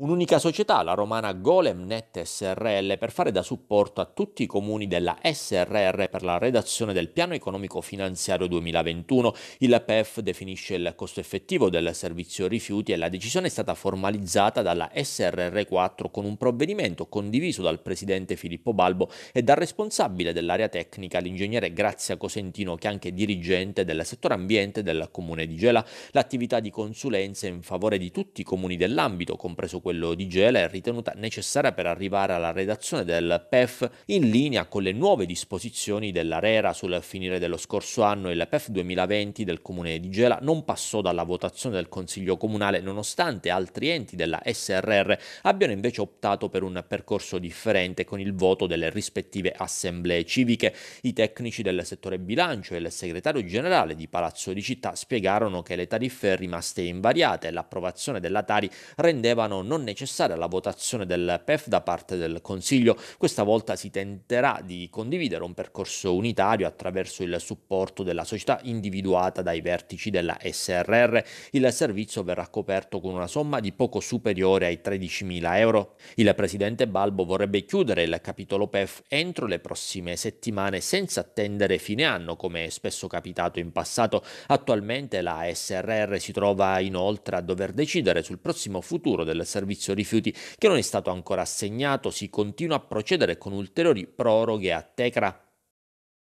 Un'unica società, la romana Golem Net SRL, per fare da supporto a tutti i comuni della SRR per la redazione del piano economico finanziario 2021. Il PEF definisce il costo effettivo del servizio rifiuti e la decisione è stata formalizzata dalla SRR4 con un provvedimento condiviso dal presidente Filippo Balbo e dal responsabile dell'area tecnica, l'ingegnere Grazia Cosentino, che è anche dirigente del settore ambiente del comune di Gela. L'attività di consulenza in favore di tutti i comuni dell'ambito, compreso quello quello di Gela, è ritenuta necessaria per arrivare alla redazione del PEF in linea con le nuove disposizioni dell'ARERA sul finire dello scorso anno. Il PEF 2020 del comune di Gela non passò dalla votazione del Consiglio comunale nonostante altri enti della SRR abbiano invece optato per un percorso differente con il voto delle rispettive assemblee civiche. I tecnici del settore bilancio e il segretario generale di Palazzo di Città spiegarono che le tariffe rimaste invariate e l'approvazione della Tari rendevano non non necessaria la votazione del PEF da parte del Consiglio. Questa volta si tenterà di condividere un percorso unitario attraverso il supporto della società individuata dai vertici della SRR. Il servizio verrà coperto con una somma di poco superiore ai 13.000 euro. Il presidente Balbo vorrebbe chiudere il capitolo PEF entro le prossime settimane senza attendere fine anno come è spesso capitato in passato. Attualmente la SRR si trova inoltre a dover decidere sul prossimo futuro del servizio servizio rifiuti che non è stato ancora assegnato, si continua a procedere con ulteriori proroghe a Tecra